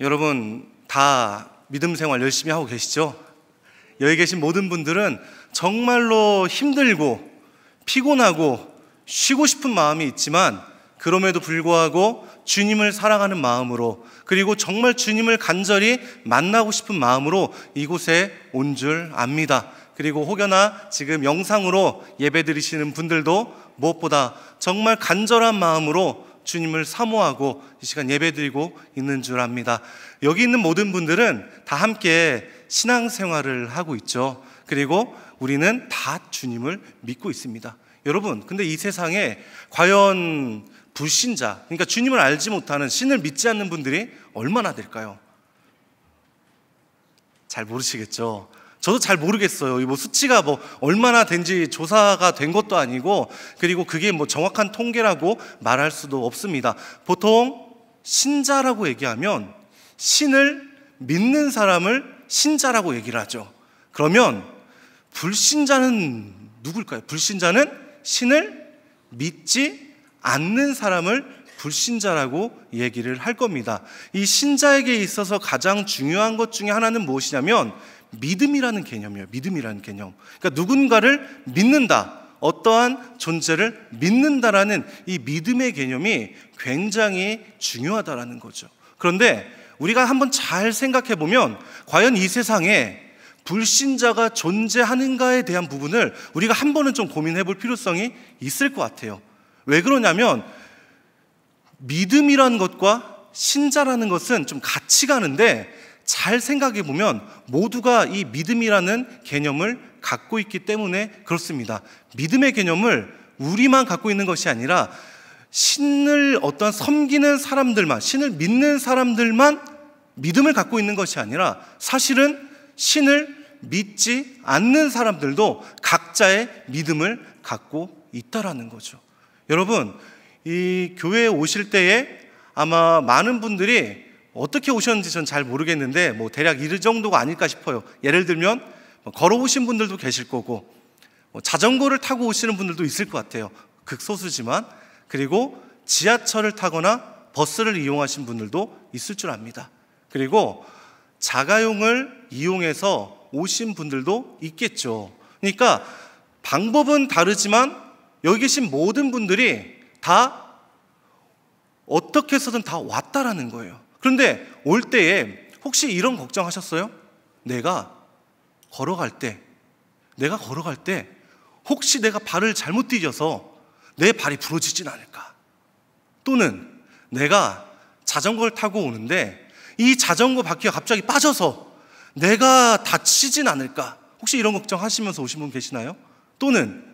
여러분 다 믿음 생활 열심히 하고 계시죠? 여기 계신 모든 분들은 정말로 힘들고 피곤하고 쉬고 싶은 마음이 있지만 그럼에도 불구하고 주님을 사랑하는 마음으로 그리고 정말 주님을 간절히 만나고 싶은 마음으로 이곳에 온 줄 압니다. 그리고 혹여나 지금 영상으로 예배 드리시는 분들도 무엇보다 정말 간절한 마음으로 주님을 사모하고 이 시간 예배드리고 있는 줄 압니다. 여기 있는 모든 분들은 다 함께 신앙생활을 하고 있죠. 그리고 우리는 다 주님을 믿고 있습니다. 여러분, 근데 이 세상에 과연 불신자, 그러니까 주님을 알지 못하는 신을 믿지 않는 분들이 얼마나 될까요? 잘 모르시겠죠. 저도 잘 모르겠어요. 뭐 수치가 뭐 얼마나 된지 조사가 된 것도 아니고 그리고 그게 뭐 정확한 통계라고 말할 수도 없습니다. 보통 신자라고 얘기하면 신을 믿는 사람을 신자라고 얘기를 하죠. 그러면 불신자는 누굴까요? 불신자는 신을 믿지 않는 사람을 불신자라고 얘기를 할 겁니다. 이 신자에게 있어서 가장 중요한 것 중에 하나는 무엇이냐면 믿음이라는 개념이에요. 믿음이라는 개념. 그러니까 누군가를 믿는다. 어떠한 존재를 믿는다라는 이 믿음의 개념이 굉장히 중요하다라는 거죠. 그런데 우리가 한번 잘 생각해 보면 과연 이 세상에 불신자가 존재하는가에 대한 부분을 우리가 한 번은 좀 고민해 볼 필요성이 있을 것 같아요. 왜 그러냐면 믿음이라는 것과 신자라는 것은 좀 같이 가는데 잘 생각해 보면 모두가 이 믿음이라는 개념을 갖고 있기 때문에 그렇습니다. 믿음의 개념을 우리만 갖고 있는 것이 아니라 신을 어떤 섬기는 사람들만, 신을 믿는 사람들만 믿음을 갖고 있는 것이 아니라 사실은 신을 믿지 않는 사람들도 각자의 믿음을 갖고 있다라는 거죠. 여러분, 이 교회에 오실 때에 아마 많은 분들이 어떻게 오셨는지 전 잘 모르겠는데 뭐 대략 이럴 정도가 아닐까 싶어요. 예를 들면 뭐 걸어오신 분들도 계실 거고 뭐 자전거를 타고 오시는 분들도 있을 것 같아요. 극소수지만 그리고 지하철을 타거나 버스를 이용하신 분들도 있을 줄 압니다. 그리고 자가용을 이용해서 오신 분들도 있겠죠. 그러니까 방법은 다르지만 여기 계신 모든 분들이 다 어떻게 해서든 다 왔다라는 거예요. 그런데 올 때에 혹시 이런 걱정하셨어요? 내가 걸어갈 때, 내가 걸어갈 때 혹시 내가 발을 잘못 디뎌서내 발이 부러지진 않을까? 또는 내가 자전거를 타고 오는데 이 자전거 바퀴가 갑자기 빠져서 내가 다치진 않을까? 혹시 이런 걱정하시면서 오신 분 계시나요? 또는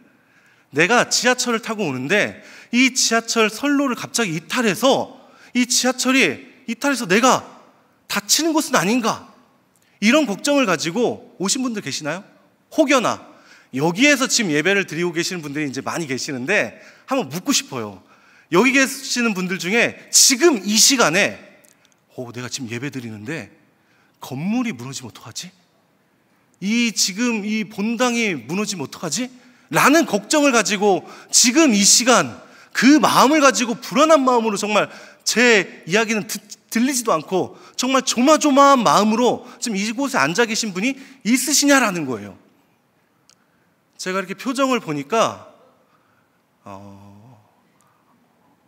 내가 지하철을 타고 오는데 이 지하철 선로를 갑자기 이탈해서 이 지하철이 이탈해서 내가 다치는 것은 아닌가? 이런 걱정을 가지고 오신 분들 계시나요? 혹여나 여기에서 지금 예배를 드리고 계시는 분들이 이제 많이 계시는데 한번 묻고 싶어요. 여기 계시는 분들 중에 지금 이 시간에 오, 어, 내가 지금 예배 드리는데 건물이 무너지면 어떡하지? 이 지금 이 본당이 무너지면 어떡하지? 라는 걱정을 가지고 지금 이 시간 그 마음을 가지고 불안한 마음으로 정말 제 이야기는 듣 들리지도 않고 정말 조마조마한 마음으로 지금 이곳에 앉아 계신 분이 있으시냐라는 거예요. 제가 이렇게 표정을 보니까 어,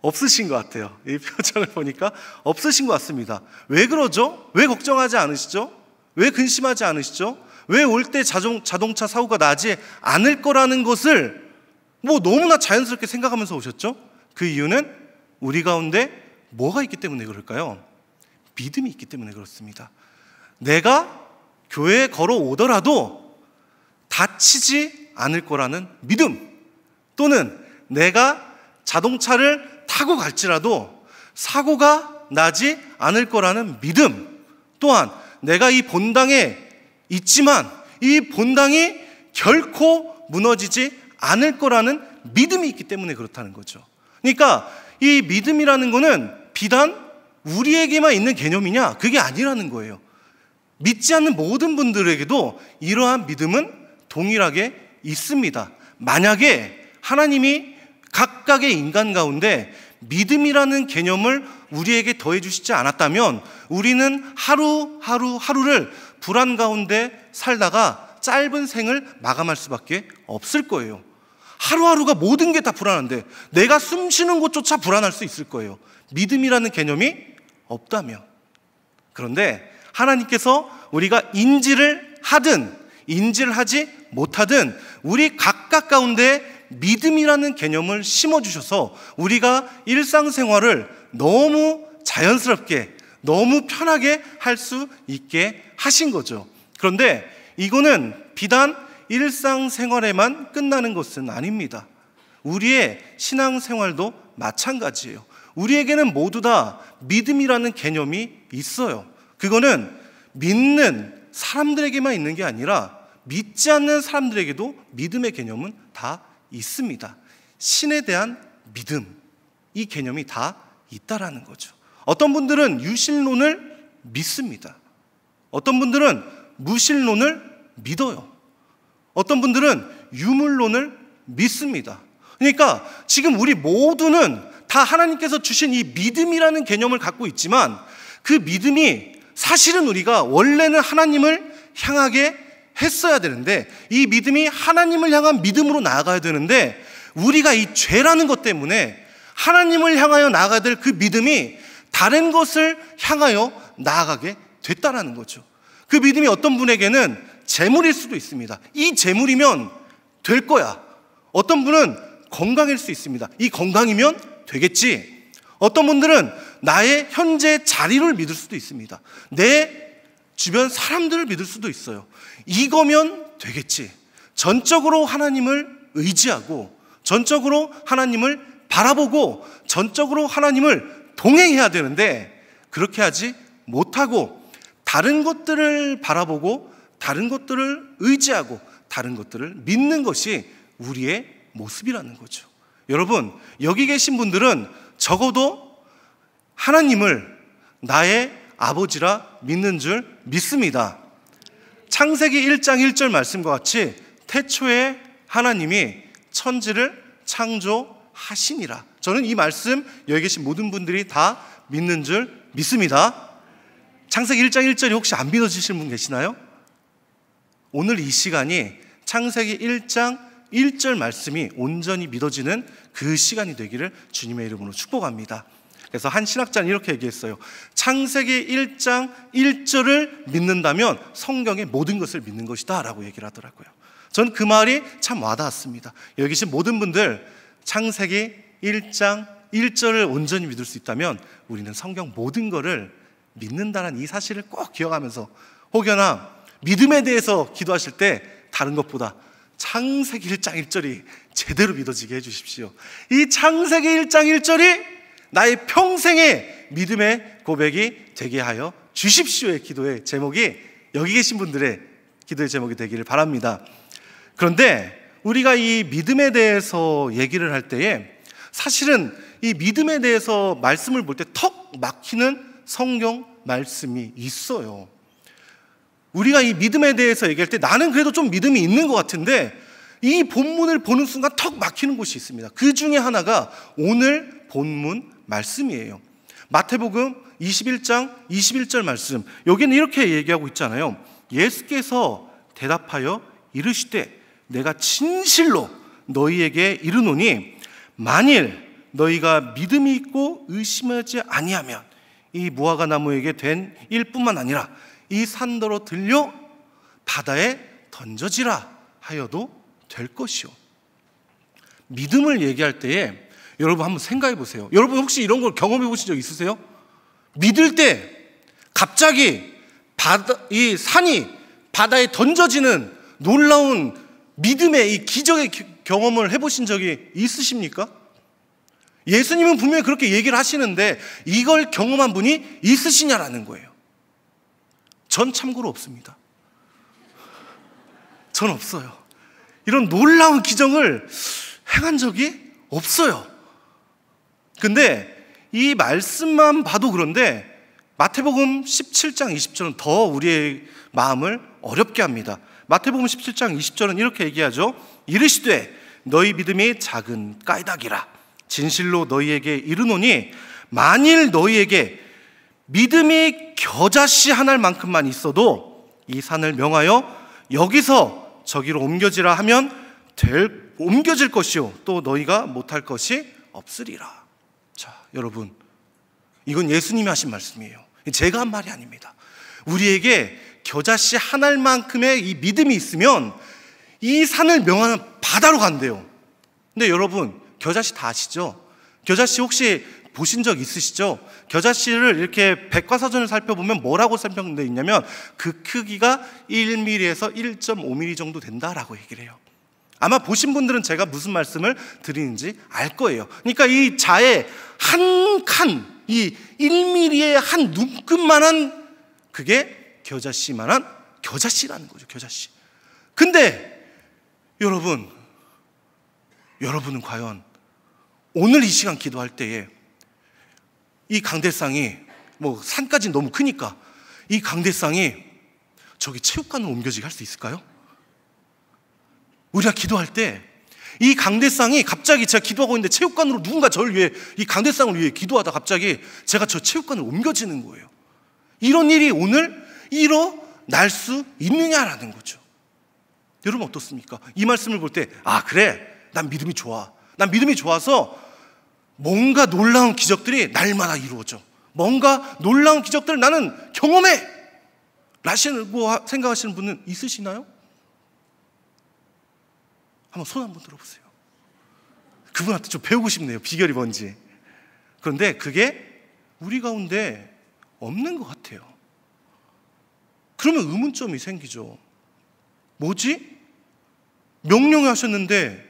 없으신 것 같아요. 이 표정을 보니까 없으신 것 같습니다. 왜 그러죠? 왜 걱정하지 않으시죠? 왜 근심하지 않으시죠? 왜 올 때 자동, 자동차 사고가 나지 않을 거라는 것을 뭐 너무나 자연스럽게 생각하면서 오셨죠? 그 이유는 우리 가운데 뭐가 있기 때문에 그럴까요? 믿음이 있기 때문에 그렇습니다. 내가 교회에 걸어오더라도 다치지 않을 거라는 믿음 또는 내가 자동차를 타고 갈지라도 사고가 나지 않을 거라는 믿음 또한 내가 이 본당에 있지만 이 본당이 결코 무너지지 않을 거라는 믿음이 있기 때문에 그렇다는 거죠. 그러니까 이 믿음이라는 거는 비단 우리에게만 있는 개념이냐? 그게 아니라는 거예요. 믿지 않는 모든 분들에게도 이러한 믿음은 동일하게 있습니다. 만약에 하나님이 각각의 인간 가운데 믿음이라는 개념을 우리에게 더해 주시지 않았다면 우리는 하루하루 하루를 불안 가운데 살다가 짧은 생을 마감할 수밖에 없을 거예요. 하루하루가 모든 게 다 불안한데 내가 숨 쉬는 곳조차 불안할 수 있을 거예요. 믿음이라는 개념이 없다면 그런데 하나님께서 우리가 인지를 하든 인지를 하지 못하든 우리 각각 가운데 믿음이라는 개념을 심어주셔서 우리가 일상생활을 너무 자연스럽게 너무 편하게 할 수 있게 하신 거죠. 그런데 이거는 비단 일상생활에만 끝나는 것은 아닙니다. 우리의 신앙생활도 마찬가지예요. 우리에게는 모두 다 믿음이라는 개념이 있어요. 그거는 믿는 사람들에게만 있는 게 아니라 믿지 않는 사람들에게도 믿음의 개념은 다 있습니다. 신에 대한 믿음, 이 개념이 다 있다라는 거죠. 어떤 분들은 유신론을 믿습니다. 어떤 분들은 무신론을 믿어요. 어떤 분들은 유물론을 믿습니다. 그러니까 지금 우리 모두는 다 하나님께서 주신 이 믿음이라는 개념을 갖고 있지만 그 믿음이 사실은 우리가 원래는 하나님을 향하게 했어야 되는데 이 믿음이 하나님을 향한 믿음으로 나아가야 되는데 우리가 이 죄라는 것 때문에 하나님을 향하여 나아가야 될 그 믿음이 다른 것을 향하여 나아가게 됐다라는 거죠. 그 믿음이 어떤 분에게는 재물일 수도 있습니다. 이 재물이면 될 거야. 어떤 분은 건강일 수 있습니다. 이 건강이면 되겠지. 어떤 분들은 나의 현재 자리를 믿을 수도 있습니다. 내 주변 사람들을 믿을 수도 있어요. 이거면 되겠지. 전적으로 하나님을 의지하고, 전적으로 하나님을 바라보고, 전적으로 하나님을 동행해야 되는데, 그렇게 하지 못하고, 다른 것들을 바라보고, 다른 것들을 의지하고, 다른 것들을 믿는 것이 우리의 모습이라는 거죠. 여러분, 여기 계신 분들은 적어도 하나님을 나의 아버지라 믿는 줄 믿습니다. 창세기 1장 1절 말씀과 같이 태초에 하나님이 천지를 창조하시니라. 저는 이 말씀 여기 계신 모든 분들이 다 믿는 줄 믿습니다. 창세기 1장 1절이 혹시 안믿어지시분 계시나요? 오늘 이 시간이 창세기 1장 1절 말씀이 온전히 믿어지는 그 시간이 되기를 주님의 이름으로 축복합니다. 그래서 한 신학자는 이렇게 얘기했어요. 창세기 1장 1절을 믿는다면 성경의 모든 것을 믿는 것이다. 라고 얘기를 하더라고요. 저는 그 말이 참 와닿았습니다. 여기 계신 모든 분들 창세기 1장 1절을 온전히 믿을 수 있다면 우리는 성경 모든 것을 믿는다는 이 사실을 꼭 기억하면서 혹여나 믿음에 대해서 기도하실 때 다른 것보다 창세기 1장 1절이 제대로 믿어지게 해주십시오. 이 창세기 1장 1절이 나의 평생의 믿음의 고백이 되게 하여 주십시오의 기도의 제목이 여기 계신 분들의 기도의 제목이 되기를 바랍니다. 그런데 우리가 이 믿음에 대해서 얘기를 할 때에 사실은 이 믿음에 대해서 말씀을 볼 때 턱 막히는 성경 말씀이 있어요. 우리가 이 믿음에 대해서 얘기할 때 나는 그래도 좀 믿음이 있는 것 같은데 이 본문을 보는 순간 턱 막히는 곳이 있습니다. 그 중에 하나가 오늘 본문 말씀이에요. 마태복음 21장 21절 말씀. 여기는 이렇게 얘기하고 있잖아요. 예수께서 대답하여 이르시되 내가 진실로 너희에게 이르노니 만일 너희가 믿음이 있고 의심하지 아니하면 이 무화과 나무에게 된 일뿐만 아니라 이 산더러 들려 바다에 던져지라 하여도 될 것이요. 믿음을 얘기할 때에 여러분 한번 생각해 보세요. 여러분 혹시 이런 걸 경험해 보신 적 있으세요? 믿을 때 갑자기 바다, 이 산이 바다에 던져지는 놀라운 믿음의 이 기적의 경험을 해보신 적이 있으십니까? 예수님은 분명히 그렇게 얘기를 하시는데 이걸 경험한 분이 있으시냐라는 거예요. 전 참고로 없습니다. 전 없어요. 이런 놀라운 기정을 행한 적이 없어요. 근데 이 말씀만 봐도 그런데 마태복음 17장 20절은 더 우리의 마음을 어렵게 합니다. 마태복음 17장 20절은 이렇게 얘기하죠. 이르시되 너희 믿음이 작은 까닭이라 진실로 너희에게 이르노니 만일 너희에게 믿음이 겨자씨 하나만큼만 있어도 이 산을 명하여 여기서 저기로 옮겨지라 하면 될 옮겨질 것이요 또 너희가 못할 것이 없으리라. 자, 여러분. 이건 예수님이 하신 말씀이에요. 제가 한 말이 아닙니다. 우리에게 겨자씨 하나만큼의 이 믿음이 있으면 이 산을 명하는 바다로 간대요. 근데 여러분, 겨자씨 다 아시죠? 겨자씨 혹시 보신 적 있으시죠? 겨자씨를 이렇게 백과사전을 살펴보면 뭐라고 설명되어 있냐면 그 크기가 1mm에서 1.5mm 정도 된다라고 얘기를 해요. 아마 보신 분들은 제가 무슨 말씀을 드리는지 알 거예요. 그러니까 이 자의 한 칸, 이 1mm의 한 눈금만한 그게 겨자씨만한 겨자씨라는 거죠, 겨자씨. 근데 여러분, 여러분은 과연 오늘 이 시간 기도할 때에 이 강대상이 뭐 산까지 너무 크니까 이 강대상이 저기 체육관을 옮겨지게 할 수 있을까요? 우리가 기도할 때 이 강대상이 갑자기 제가 기도하고 있는데 체육관으로 누군가 저를 위해 이 강대상을 위해 기도하다 갑자기 제가 저 체육관을 옮겨지는 거예요. 이런 일이 오늘 일어날 수 있느냐라는 거죠. 여러분 어떻습니까? 이 말씀을 볼 때, 아, 그래. 난 믿음이 좋아. 난 믿음이 좋아서 뭔가 놀라운 기적들이 날마다 이루어져. 뭔가 놀라운 기적들을 나는 경험해! 라시고 뭐 생각하시는 분은 있으시나요? 한번 손 한번 들어보세요. 그분한테 좀 배우고 싶네요. 비결이 뭔지. 그런데 그게 우리 가운데 없는 것 같아요. 그러면 의문점이 생기죠. 뭐지? 명령 하셨는데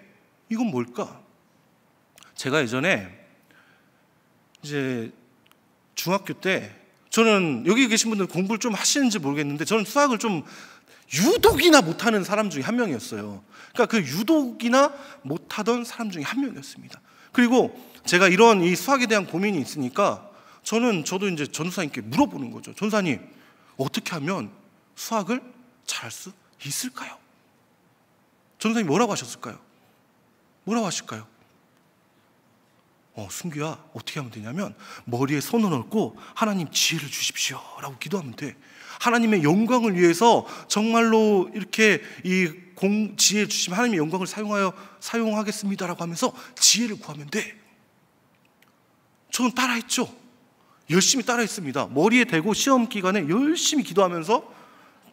이건 뭘까? 제가 예전에 이제 중학교 때 저는 여기 계신 분들 공부를 좀 하시는지 모르겠는데 저는 수학을 좀 유독이나 못하는 사람 중에 한 명이었어요. 그러니까 그 유독이나 못하던 사람 중에 한 명이었습니다. 그리고 제가 이런 이 수학에 대한 고민이 있으니까 저는 저도 이제 전사님께 물어보는 거죠. 전사님 어떻게 하면 수학을 잘할 수 있을까요? 전사님 뭐라고 하셨을까요? 뭐라고 하실까요? 어, 순규야 어떻게 하면 되냐면 머리에 손을 얹고 하나님 지혜를 주십시오라고 기도하면 돼. 하나님의 영광을 위해서 정말로 이렇게 이 공, 지혜 주시면 하나님의 영광을 사용하여 사용하겠습니다라고 하면서 지혜를 구하면 돼. 저는 따라했죠. 열심히 따라했습니다. 머리에 대고 시험 기간에 열심히 기도하면서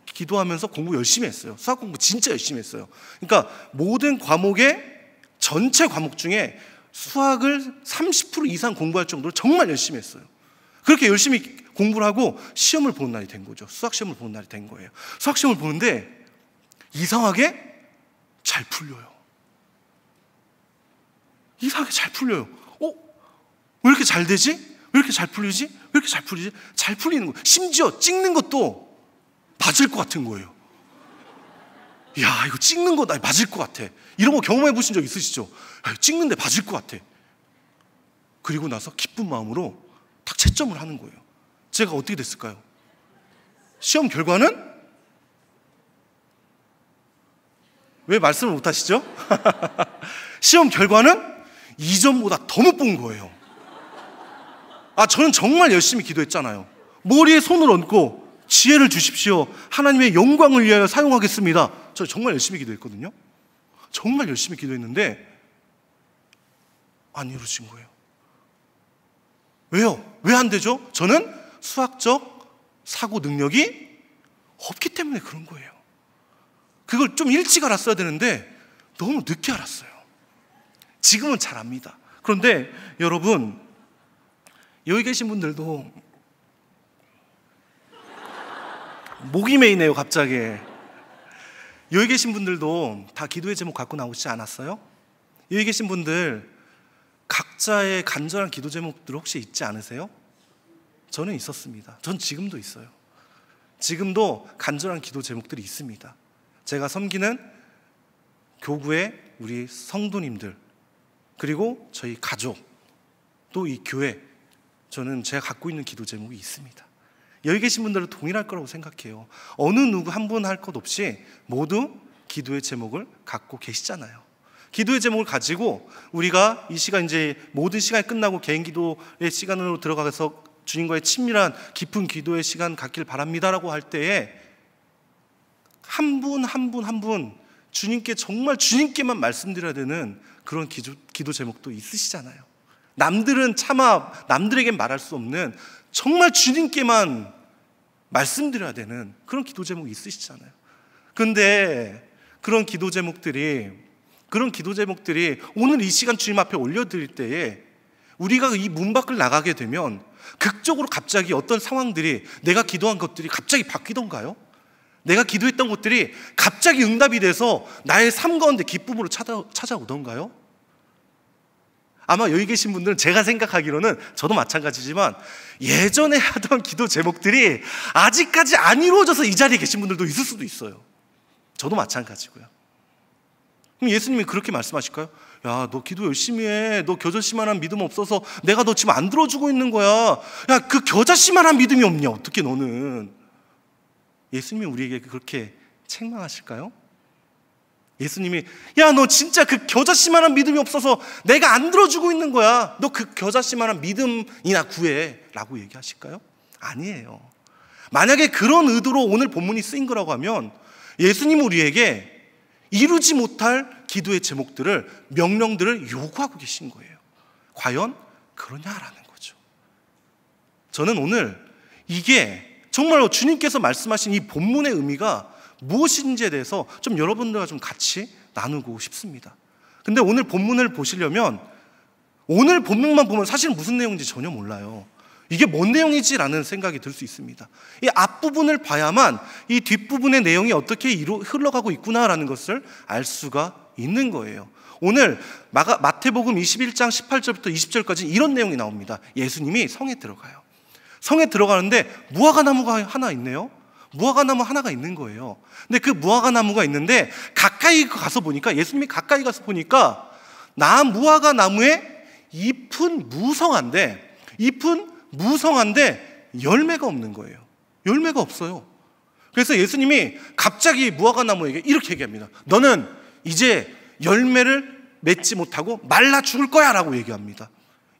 기도하면서 공부 열심히 했어요. 수학 공부 진짜 열심히 했어요. 그러니까 모든 과목에 전체 과목 중에 수학을 30% 이상 공부할 정도로 정말 열심히 했어요. 그렇게 열심히 공부를 하고 시험을 보는 날이 된 거죠. 수학 시험을 보는 날이 된 거예요. 수학 시험을 보는데 이상하게 잘 풀려요. 이상하게 잘 풀려요. 어? 왜 이렇게 잘 되지? 왜 이렇게 잘 풀리지? 왜 이렇게 잘 풀리지? 잘 풀리는 거. 예요 심지어 찍는 것도 맞을 것 같은 거예요. 야, 이거 찍는 거 나 맞을 것 같아. 이런 거 경험해 보신 적 있으시죠? 아, 찍는데 맞을 것 같아. 그리고 나서 기쁜 마음으로 딱 채점을 하는 거예요. 제가 어떻게 됐을까요? 시험 결과는 왜 말씀을 못 하시죠? 시험 결과는 이전보다 더 못 본 거예요. 아, 저는 정말 열심히 기도했잖아요. 머리에 손을 얹고 지혜를 주십시오. 하나님의 영광을 위하여 사용하겠습니다. 저 정말 열심히 기도했거든요. 정말 열심히 기도했는데 안 이루어진 거예요. 왜요? 왜 안 되죠? 저는 수학적 사고 능력이 없기 때문에 그런 거예요. 그걸 좀 일찍 알았어야 되는데 너무 늦게 알았어요. 지금은 잘 압니다. 그런데 여러분, 여기 계신 분들도 목이 메이네요, 갑자기. 여기 계신 분들도 다 기도의 제목 갖고 나오지 않았어요? 여기 계신 분들 각자의 간절한 기도 제목들 혹시 있지 않으세요? 저는 있었습니다. 전 지금도 있어요. 지금도 간절한 기도 제목들이 있습니다. 제가 섬기는 교구의 우리 성도님들 그리고 저희 가족 또 이 교회 저는 제가 갖고 있는 기도 제목이 있습니다. 여기 계신 분들은 동일할 거라고 생각해요. 어느 누구 한 분 할 것 없이 모두 기도의 제목을 갖고 계시잖아요. 기도의 제목을 가지고 우리가 이 시간 이제 모든 시간이 끝나고 개인 기도의 시간으로 들어가서 주님과의 친밀한 깊은 기도의 시간 갖길 바랍니다라고 할 때에 한 분 한 분 한 분 주님께 정말 주님께만 말씀드려야 되는 그런 기도, 기도 제목도 있으시잖아요. 남들은 차마 남들에게 말할 수 없는 정말 주님께만 말씀드려야 되는 그런 기도 제목이 있으시잖아요. 근데 그런 기도 제목들이 그런 기도 제목들이 오늘 이 시간 주님 앞에 올려드릴 때에 우리가 이 문 밖을 나가게 되면 극적으로 갑자기 어떤 상황들이 내가 기도한 것들이 갑자기 바뀌던가요? 내가 기도했던 것들이 갑자기 응답이 돼서 나의 삶 가운데 기쁨으로 찾아, 찾아오던가요? 아마 여기 계신 분들은 제가 생각하기로는 저도 마찬가지지만 예전에 하던 기도 제목들이 아직까지 안 이루어져서 이 자리에 계신 분들도 있을 수도 있어요. 저도 마찬가지고요. 그럼 예수님이 그렇게 말씀하실까요? 야, 너 기도 열심히 해. 너 겨자씨만한 믿음 없어서 내가 너 지금 안 들어주고 있는 거야. 야, 그 겨자씨만한 믿음이 없냐? 어떻게 너는? 예수님이 우리에게 그렇게 책망하실까요? 예수님이 야 너 진짜 그 겨자씨만한 믿음이 없어서 내가 안 들어주고 있는 거야. 너 그 겨자씨만한 믿음이나 구해라고 얘기하실까요? 아니에요. 만약에 그런 의도로 오늘 본문이 쓰인 거라고 하면 예수님 우리에게 이루지 못할 기도의 제목들을 명령들을 요구하고 계신 거예요. 과연 그러냐라는 거죠. 저는 오늘 이게 정말로 주님께서 말씀하신 이 본문의 의미가 무엇인지에 대해서 좀 여러분들과 좀 같이 나누고 싶습니다. 근데 오늘 본문을 보시려면 오늘 본문만 보면 사실 무슨 내용인지 전혀 몰라요. 이게 뭔 내용이지라는 생각이 들 수 있습니다. 이 앞부분을 봐야만 이 뒷부분의 내용이 어떻게 이루, 흘러가고 있구나라는 것을 알 수가 있는 거예요. 오늘 마태복음 21장 18절부터 20절까지 이런 내용이 나옵니다. 예수님이 성에 들어가요. 성에 들어가는데 무화과나무가 하나 있네요. 무화과 나무 하나가 있는 거예요. 근데 그 무화과 나무가 있는데 가까이 가서 보니까 예수님이 가까이 가서 보니까 나 무화과 나무에 잎은 무성한데 잎은 무성한데 열매가 없는 거예요. 열매가 없어요. 그래서 예수님이 갑자기 무화과 나무에게 이렇게 얘기합니다. 너는 이제 열매를 맺지 못하고 말라 죽을 거야 라고 얘기합니다.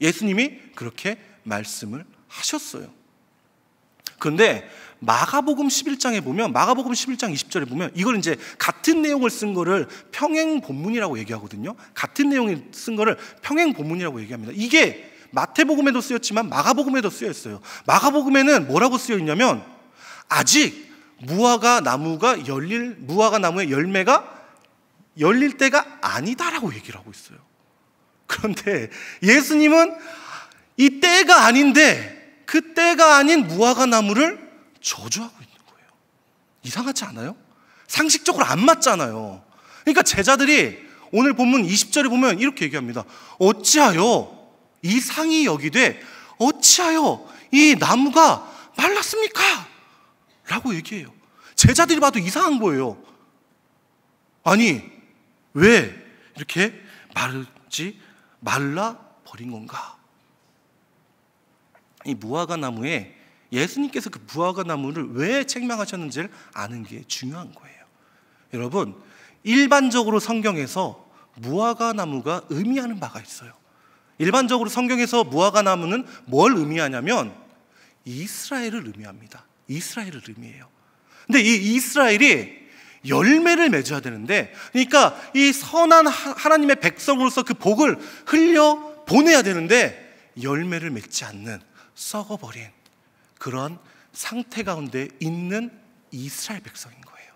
예수님이 그렇게 말씀을 하셨어요. 그런데 마가복음 11장에 보면 마가복음 11장 20절에 보면 이걸 이제 같은 내용을 쓴 거를 평행 본문이라고 얘기하거든요. 같은 내용을쓴 거를 평행 본문이라고 얘기합니다. 이게 마태복음에도 쓰였지만 마가복음에도 쓰여 있어요. 마가복음에는 뭐라고 쓰여 있냐면 아직 무화과 나무가 열릴 무화과 나무의 열매가 열릴 때가 아니다라고 얘기를 하고 있어요. 그런데 예수님은 이 때가 아닌데 그 때가 아닌 무화과 나무를 저주하고 있는 거예요. 이상하지 않아요? 상식적으로 안 맞잖아요. 그러니까 제자들이 오늘 본문 20절에 보면 이렇게 얘기합니다. 어찌하여 이 상이 여기되 어찌하여 이 나무가 말랐습니까? 라고 얘기해요. 제자들이 봐도 이상한 거예요. 아니, 왜 이렇게 말지 말라 버린 건가? 이 무화과 나무에 예수님께서 그 무화과 나무를 왜 책망하셨는지를 아는 게 중요한 거예요. 여러분, 일반적으로 성경에서 무화과 나무가 의미하는 바가 있어요. 일반적으로 성경에서 무화과 나무는 뭘 의미하냐면 이스라엘을 의미합니다. 이스라엘을 의미해요. 근데 이 이스라엘이 열매를 맺어야 되는데, 그러니까 이 선한 하나님의 백성으로서 그 복을 흘려 보내야 되는데 열매를 맺지 않는 썩어버린 그런 상태 가운데 있는 이스라엘 백성인 거예요.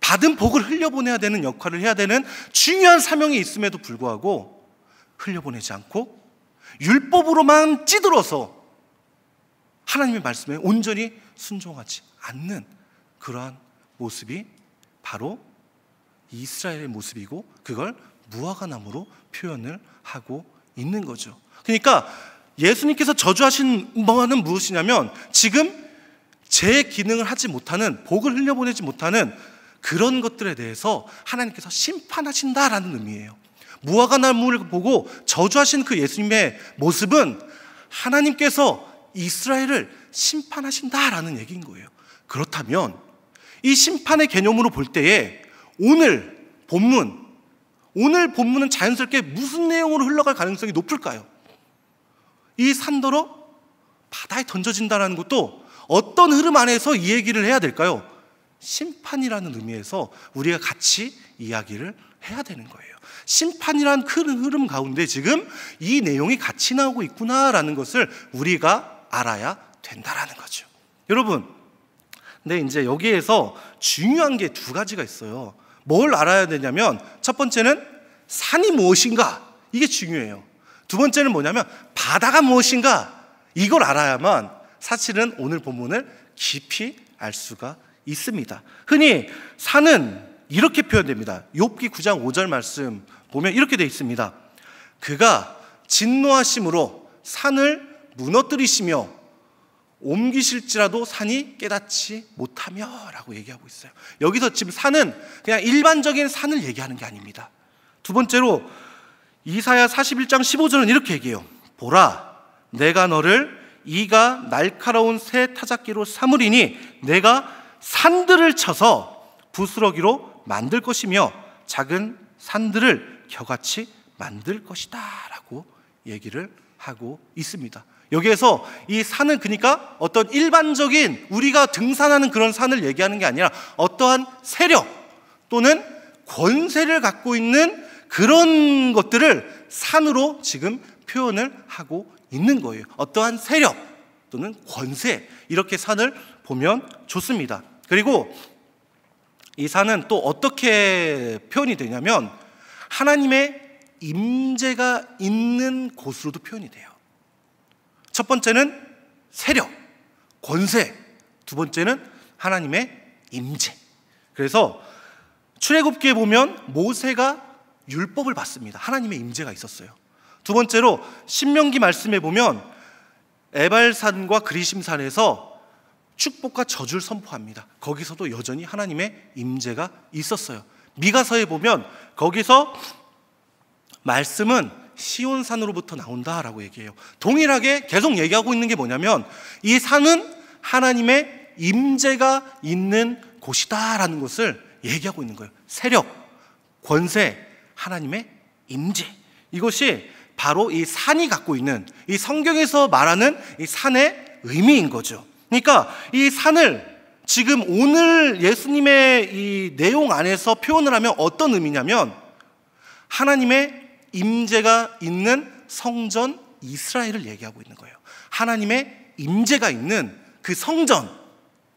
받은 복을 흘려보내야 되는 역할을 해야 되는 중요한 사명이 있음에도 불구하고 흘려보내지 않고 율법으로만 찌들어서 하나님의 말씀에 온전히 순종하지 않는 그러한 모습이 바로 이스라엘의 모습이고 그걸 무화과나무로 표현을 하고 있는 거죠. 그러니까 예수님께서 저주하신 뭐는 무엇이냐면 지금 제 기능을 하지 못하는 복을 흘려보내지 못하는 그런 것들에 대해서 하나님께서 심판하신다라는 의미예요. 무화과 나무를 보고 저주하신 그 예수님의 모습은 하나님께서 이스라엘을 심판하신다라는 얘기인 거예요. 그렇다면 이 심판의 개념으로 볼 때에 오늘 본문, 오늘 본문은 자연스럽게 무슨 내용으로 흘러갈 가능성이 높을까요? 이 산더러 바다에 던져진다는 것도 어떤 흐름 안에서 이 얘기를 해야 될까요? 심판이라는 의미에서 우리가 같이 이야기를 해야 되는 거예요. 심판이란 큰 흐름 가운데 지금 이 내용이 같이 나오고 있구나라는 것을 우리가 알아야 된다라는 거죠. 여러분, 근데 이제 여기에서 중요한 게 두 가지가 있어요. 뭘 알아야 되냐면 첫 번째는 산이 무엇인가 이게 중요해요. 두 번째는 뭐냐면 바다가 무엇인가 이걸 알아야만 사실은 오늘 본문을 깊이 알 수가 있습니다. 흔히 산은 이렇게 표현됩니다. 욥기 9장 5절 말씀 보면 이렇게 되어 있습니다. 그가 진노하심으로 산을 무너뜨리시며 옮기실지라도 산이 깨닫지 못하며라고 얘기하고 있어요. 여기서 지금 산은 그냥 일반적인 산을 얘기하는 게 아닙니다. 두 번째로 이사야 41장 15절은 이렇게 얘기해요. 보라, 내가 너를 이가 날카로운 새 타작기로 삼으리니 내가 산들을 쳐서 부스러기로 만들 것이며 작은 산들을 겨같이 만들 것이다. 라고 얘기를 하고 있습니다. 여기에서 이 산은 그러니까 어떤 일반적인 우리가 등산하는 그런 산을 얘기하는 게 아니라 어떠한 세력 또는 권세를 갖고 있는 그런 것들을 산으로 지금 표현을 하고 있는 거예요. 어떠한 세력 또는 권세 이렇게 산을 보면 좋습니다. 그리고 이 산은 또 어떻게 표현이 되냐면 하나님의 임재가 있는 곳으로도 표현이 돼요. 첫 번째는 세력, 권세. 두 번째는 하나님의 임재. 그래서 출애굽기에 보면 모세가 율법을 받습니다. 하나님의 임재가 있었어요. 두 번째로 신명기 말씀에 보면 에발산과 그리심산에서 축복과 저주를 선포합니다. 거기서도 여전히 하나님의 임재가 있었어요. 미가서에 보면 거기서 말씀은 시온산으로부터 나온다라고 얘기해요. 동일하게 계속 얘기하고 있는 게 뭐냐면 이 산은 하나님의 임재가 있는 곳이다라는 것을 얘기하고 있는 거예요. 세력, 권세, 하나님의 임재. 이것이 바로 이 산이 갖고 있는 이 성경에서 말하는 이 산의 의미인 거죠. 그러니까 이 산을 지금 오늘 예수님의 이 내용 안에서 표현을 하면 어떤 의미냐면 하나님의 임재가 있는 성전 이스라엘을 얘기하고 있는 거예요. 하나님의 임재가 있는 그 성전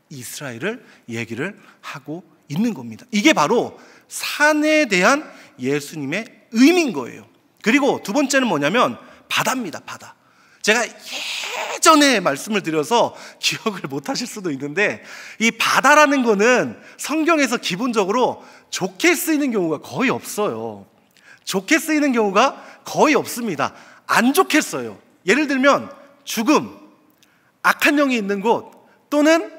이스라엘을 얘기를 하고 있는 겁니다. 이게 바로 산에 대한 예수님의 의미인 거예요. 그리고 두 번째는 뭐냐면 바다입니다, 바다. 제가 예전에 말씀을 드려서 기억을 못 하실 수도 있는데 이 바다라는 거는 성경에서 기본적으로 좋게 쓰이는 경우가 거의 없어요. 좋게 쓰이는 경우가 거의 없습니다. 안 좋게 써요. 예를 들면 죽음, 악한 영이 있는 곳 또는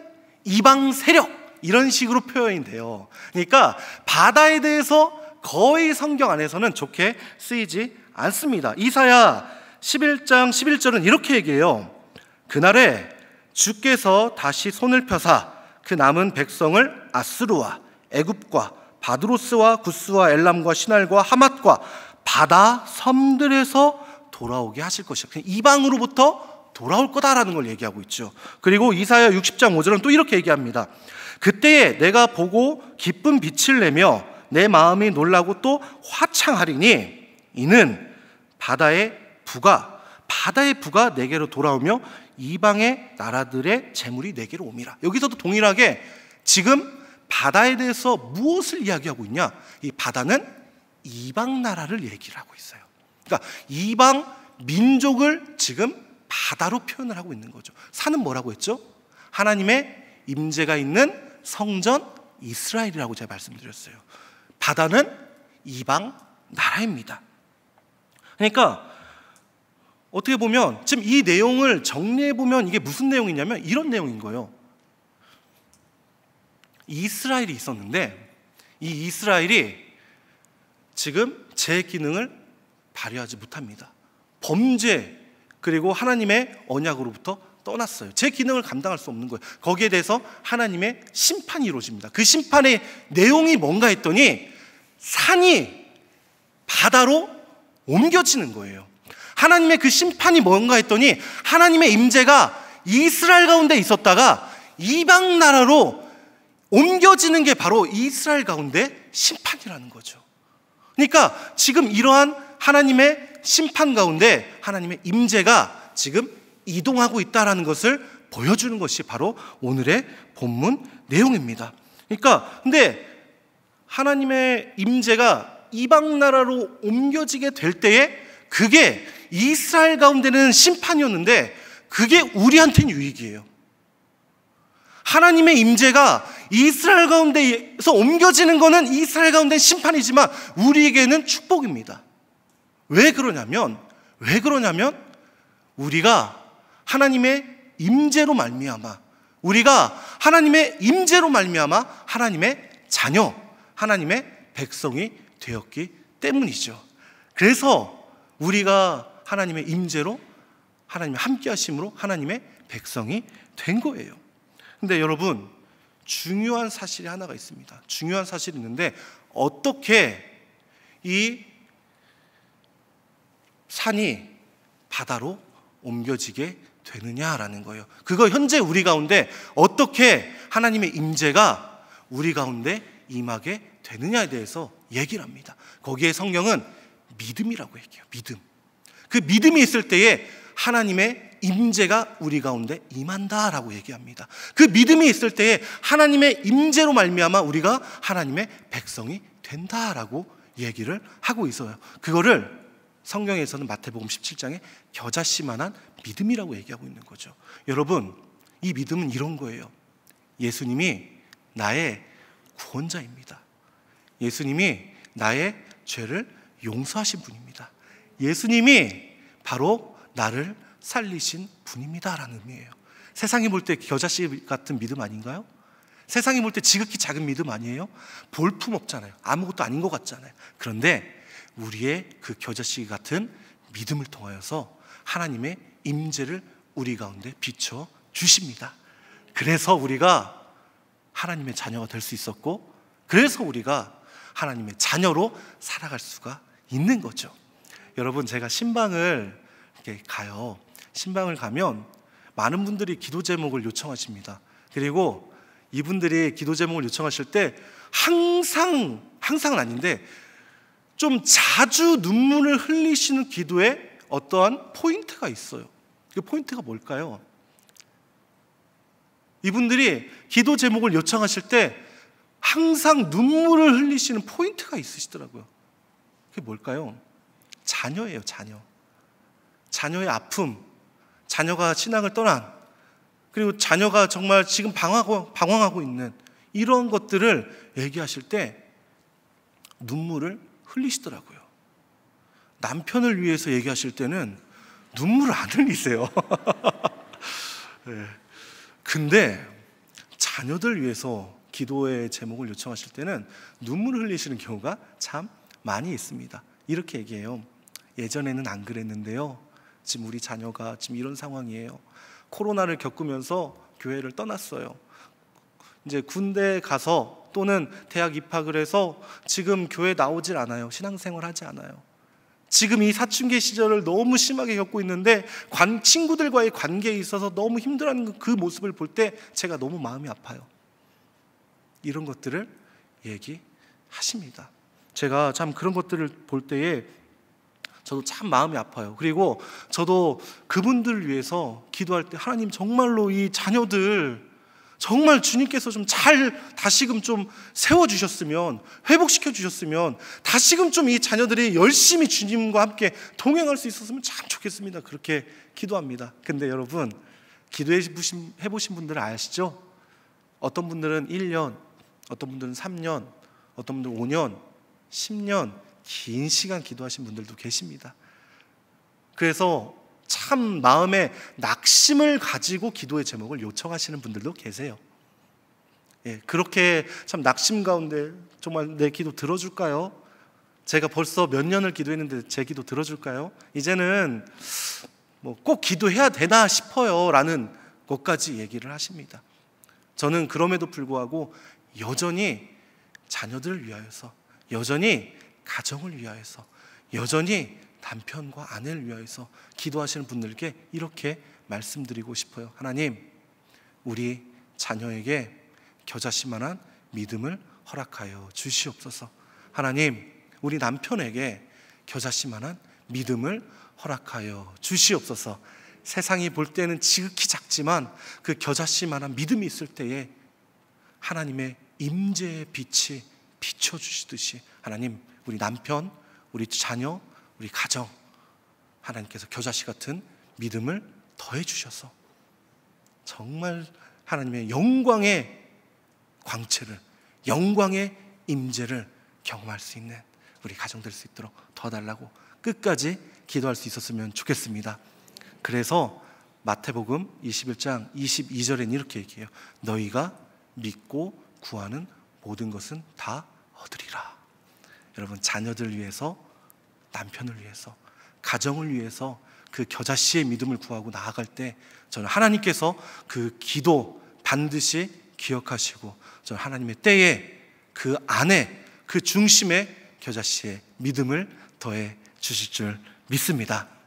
이방 세력 이런 식으로 표현이 돼요. 그러니까 바다에 대해서 거의 성경 안에서는 좋게 쓰이지 않습니다. 이사야 11장 11절은 이렇게 얘기해요. 그날에 주께서 다시 손을 펴사 그 남은 백성을 아스루와 애굽과 바드로스와 구스와 엘람과 시날과 하맛과 바다 섬들에서 돌아오게 하실 것이야. 이방으로부터 돌아올 거다라는 걸 얘기하고 있죠. 그리고 이사야 60장 5절은 또 이렇게 얘기합니다. 그때에 내가 보고 기쁜 빛을 내며 내 마음이 놀라고 또 화창하리니 이는 바다의 부가 바다의 부가 내게로 돌아오며 이방의 나라들의 재물이 내게로 옵미라 여기서도 동일하게 지금 바다에 대해서 무엇을 이야기하고 있냐? 이 바다는 이방 나라를 얘기를 하고 있어요. 그러니까 이방 민족을 지금 바다로 표현을 하고 있는 거죠. 산은 뭐라고 했죠? 하나님의 임재가 있는 성전 이스라엘이라고 제가 말씀드렸어요. 바다는 이방 나라입니다. 그러니까 어떻게 보면 지금 이 내용을 정리해 보면 이게 무슨 내용이냐면 이런 내용인 거예요. 이스라엘이 있었는데 이 이스라엘이 지금 제 기능을 발휘하지 못합니다. 범죄 그리고 하나님의 언약으로부터 떠났어요. 제 기능을 감당할 수 없는 거예요. 거기에 대해서 하나님의 심판이 이루어집니다. 그 심판의 내용이 뭔가 했더니 산이 바다로 옮겨지는 거예요. 하나님의 그 심판이 뭔가 했더니 하나님의 임재가 이스라엘 가운데 있었다가 이방 나라로 옮겨지는 게 바로 이스라엘 가운데 심판이라는 거죠. 그러니까 지금 이러한 하나님의 심판 가운데 하나님의 임재가 지금 이동하고 있다라는 것을 보여주는 것이 바로 오늘의 본문 내용입니다. 그러니까 근데 하나님의 임재가 이방 나라로 옮겨지게 될 때에 그게 이스라엘 가운데는 심판이었는데 그게 우리한테는 유익이에요. 하나님의 임재가 이스라엘 가운데서 옮겨지는 것은 이스라엘 가운데 심판이지만 우리에게는 축복입니다. 왜 그러냐면 왜 그러냐면 우리가 하나님의 임재로 말미암아 우리가 하나님의 임재로 말미암아 하나님의 자녀, 하나님의 백성이 되었기 때문이죠. 그래서 우리가 하나님의 임재로 하나님의 함께 하심으로 하나님의 백성이 된 거예요. 근데 여러분 중요한 사실이 하나가 있습니다. 중요한 사실이 있는데 어떻게 이 산이 바다로 옮겨지게 되느냐라는 거예요. 그거 현재 우리 가운데 어떻게 하나님의 임재가 우리 가운데 임하게 되느냐에 대해서 얘기를 합니다. 거기에 성령은 믿음이라고 얘기해요. 믿음. 그 믿음이 있을 때에 하나님의 임재가 우리 가운데 임한다라고 얘기합니다. 그 믿음이 있을 때에 하나님의 임재로 말미암아 우리가 하나님의 백성이 된다라고 얘기를 하고 있어요. 그거를 성경에서는 마태복음 17장에 겨자씨만한 믿음이라고 얘기하고 있는 거죠. 여러분, 이 믿음은 이런 거예요. 예수님이 나의 구원자입니다. 예수님이 나의 죄를 용서하신 분입니다. 예수님이 바로 나를 살리신 분입니다라는 의미예요. 세상이 볼 때 겨자씨 같은 믿음 아닌가요? 세상이 볼 때 지극히 작은 믿음 아니에요? 볼품 없잖아요. 아무것도 아닌 것 같잖아요. 그런데 우리의 그 겨자씨 같은 믿음을 통하여서 하나님의 임재를 우리 가운데 비춰 주십니다. 그래서 우리가 하나님의 자녀가 될 수 있었고 그래서 우리가 하나님의 자녀로 살아갈 수가 있는 거죠. 여러분 제가 신방을 이렇게 가요. 신방을 가면 많은 분들이 기도 제목을 요청하십니다. 그리고 이분들이 기도 제목을 요청하실 때 항상 항상은 아닌데 좀 자주 눈물을 흘리시는 기도에 어떠한 포인트가 있어요. 그 포인트가 뭘까요? 이분들이 기도 제목을 요청하실 때 항상 눈물을 흘리시는 포인트가 있으시더라고요. 그게 뭘까요? 자녀예요, 자녀. 자녀의 아픔, 자녀가 신앙을 떠난, 그리고 자녀가 정말 지금 방황하고, 방황하고 있는 이런 것들을 얘기하실 때 눈물을 흘리시더라고요. 남편을 위해서 얘기하실 때는 눈물을 안 흘리세요. 네. 근데 자녀들 위해서 기도의 제목을 요청하실 때는 눈물을 흘리시는 경우가 참 많이 있습니다. 이렇게 얘기해요. 예전에는 안 그랬는데요. 지금 우리 자녀가 지금 이런 상황이에요. 코로나를 겪으면서 교회를 떠났어요. 이제 군대 에 가서 또는 대학 입학을 해서 지금 교회 나오질 않아요. 신앙생활 하지 않아요. 지금 이 사춘기 시절을 너무 심하게 겪고 있는데 관, 친구들과의 관계에 있어서 너무 힘들어하는 그, 그 모습을 볼 때 제가 너무 마음이 아파요. 이런 것들을 얘기하십니다. 제가 참 그런 것들을 볼 때에 저도 참 마음이 아파요. 그리고 저도 그분들을 위해서 기도할 때 하나님 정말로 이 자녀들 정말 주님께서 좀 잘 다시금 좀 세워주셨으면, 회복시켜주셨으면, 다시금 좀 이 자녀들이 열심히 주님과 함께 동행할 수 있었으면 참 좋겠습니다. 그렇게 기도합니다. 근데 여러분, 기도해보신 분들 아시죠? 어떤 분들은 1년, 어떤 분들은 3년, 어떤 분들은 5년, 10년, 긴 시간 기도하신 분들도 계십니다. 그래서 참 마음에 낙심을 가지고 기도의 제목을 요청하시는 분들도 계세요. 예, 그렇게 참 낙심 가운데 정말 내 기도 들어줄까요? 제가 벌써 몇 년을 기도했는데 제 기도 들어줄까요? 이제는 뭐 꼭 기도해야 되나 싶어요. 라는 것까지 얘기를 하십니다. 저는 그럼에도 불구하고 여전히 자녀들을 위하여서, 여전히 가정을 위하여서, 여전히 남편과 아내를 위하여서 기도하시는 분들께 이렇게 말씀드리고 싶어요. 하나님, 우리 자녀에게 겨자씨만한 믿음을 허락하여 주시옵소서. 하나님, 우리 남편에게 겨자씨만한 믿음을 허락하여 주시옵소서. 세상이 볼 때는 지극히 작지만 그 겨자씨만한 믿음이 있을 때에 하나님의 임재의 빛이 비춰주시듯이 하나님, 우리 남편, 우리 자녀, 우리 가정 하나님께서 겨자씨 같은 믿음을 더해 주셔서 정말 하나님의 영광의 광채를 영광의 임재를 경험할 수 있는 우리 가정 될 수 있도록 더달라고 끝까지 기도할 수 있었으면 좋겠습니다. 그래서 마태복음 21장 2 2절에는 이렇게 얘기해요. 너희가 믿고 구하는 모든 것은 다 얻으리라. 여러분 자녀들 위해서 남편을 위해서, 가정을 위해서 그 겨자씨의 믿음을 구하고 나아갈 때 저는 하나님께서 그 기도 반드시 기억하시고 저는 하나님의 때에 그 안에 그 중심에 겨자씨의 믿음을 더해 주실 줄 믿습니다.